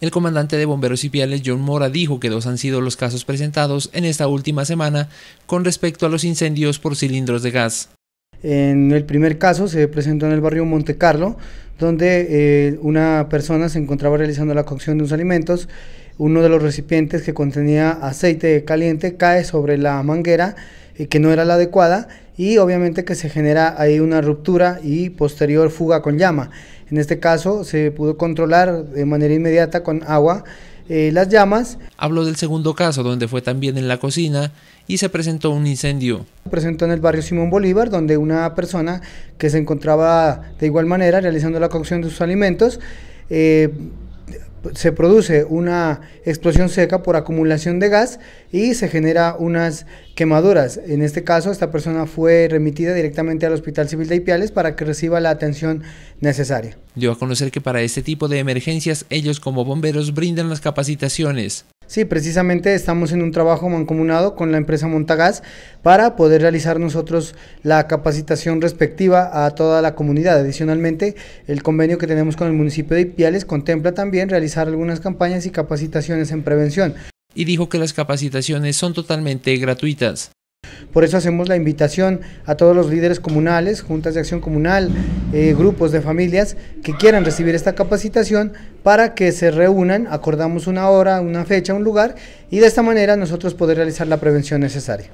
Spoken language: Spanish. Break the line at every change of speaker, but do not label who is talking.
El comandante de bomberos y Piales, John Mora dijo que dos han sido los casos presentados en esta última semana con respecto a los incendios por cilindros de gas.
En el primer caso se presentó en el barrio Monte Carlo, donde eh, una persona se encontraba realizando la cocción de unos alimentos. Uno de los recipientes que contenía aceite caliente cae sobre la manguera y eh, que no era la adecuada y obviamente que se genera ahí una ruptura y posterior fuga con llama. En este caso se pudo controlar de manera inmediata con agua eh, las llamas.
Hablo del segundo caso donde fue también en la cocina y se presentó un incendio.
Se presentó en el barrio Simón Bolívar donde una persona que se encontraba de igual manera realizando la cocción de sus alimentos eh, se produce una explosión seca por acumulación de gas y se genera unas quemaduras. En este caso, esta persona fue remitida directamente al Hospital Civil de Ipiales para que reciba la atención necesaria.
Dio a conocer que para este tipo de emergencias ellos como bomberos brindan las capacitaciones.
Sí, precisamente estamos en un trabajo mancomunado con la empresa Montagas para poder realizar nosotros la capacitación respectiva a toda la comunidad. Adicionalmente, el convenio que tenemos con el municipio de Ipiales contempla también realizar algunas campañas y capacitaciones en prevención.
Y dijo que las capacitaciones son totalmente gratuitas.
Por eso hacemos la invitación a todos los líderes comunales, juntas de acción comunal, eh, grupos de familias que quieran recibir esta capacitación para que se reúnan, acordamos una hora, una fecha, un lugar y de esta manera nosotros poder realizar la prevención necesaria.